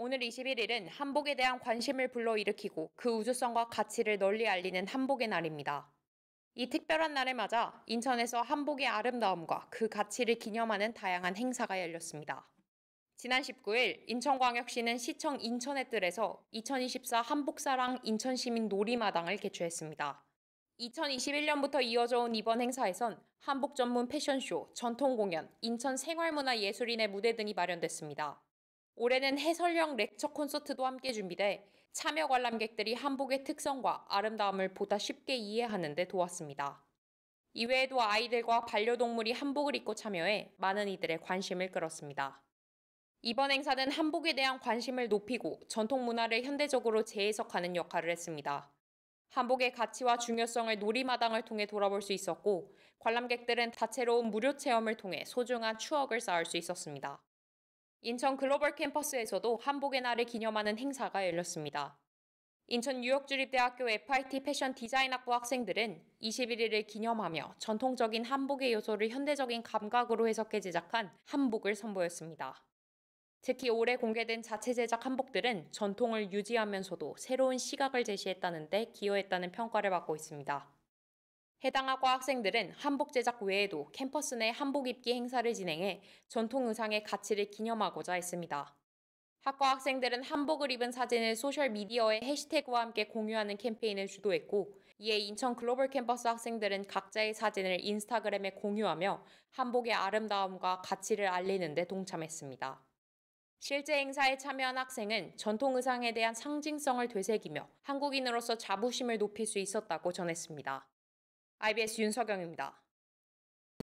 오늘 21일은 한복에 대한 관심을 불러일으키고 그 우수성과 가치를 널리 알리는 한복의 날입니다. 이 특별한 날에 맞아 인천에서 한복의 아름다움과 그 가치를 기념하는 다양한 행사가 열렸습니다. 지난 19일 인천광역시는 시청 인천의 뜰에서 2024 한복사랑 인천시민 놀이마당을 개최했습니다. 2021년부터 이어져 온 이번 행사에선 한복 전문 패션쇼, 전통공연, 인천 생활문화예술인의 무대 등이 마련됐습니다. 올해는 해설형 렉처 콘서트도 함께 준비돼 참여 관람객들이 한복의 특성과 아름다움을 보다 쉽게 이해하는 데 도왔습니다. 이외에도 아이들과 반려동물이 한복을 입고 참여해 많은 이들의 관심을 끌었습니다. 이번 행사는 한복에 대한 관심을 높이고 전통 문화를 현대적으로 재해석하는 역할을 했습니다. 한복의 가치와 중요성을 놀이마당을 통해 돌아볼 수 있었고, 관람객들은 다채로운 무료 체험을 통해 소중한 추억을 쌓을 수 있었습니다. 인천 글로벌 캠퍼스에서도 한복의 날을 기념하는 행사가 열렸습니다. 인천 뉴욕주립대학교 FIT 패션 디자인학부 학생들은 21일을 기념하며 전통적인 한복의 요소를 현대적인 감각으로 해석해 제작한 한복을 선보였습니다. 특히 올해 공개된 자체 제작 한복들은 전통을 유지하면서도 새로운 시각을 제시했다는데 기여했다는 평가를 받고 있습니다. 해당 학과 학생들은 한복 제작 외에도 캠퍼스 내 한복 입기 행사를 진행해 전통 의상의 가치를 기념하고자 했습니다. 학과 학생들은 한복을 입은 사진을 소셜미디어에 해시태그와 함께 공유하는 캠페인을 주도했고, 이에 인천 글로벌 캠퍼스 학생들은 각자의 사진을 인스타그램에 공유하며 한복의 아름다움과 가치를 알리는 데 동참했습니다. 실제 행사에 참여한 학생은 전통 의상에 대한 상징성을 되새기며 한국인으로서 자부심을 높일 수 있었다고 전했습니다. IBS 윤석영입니다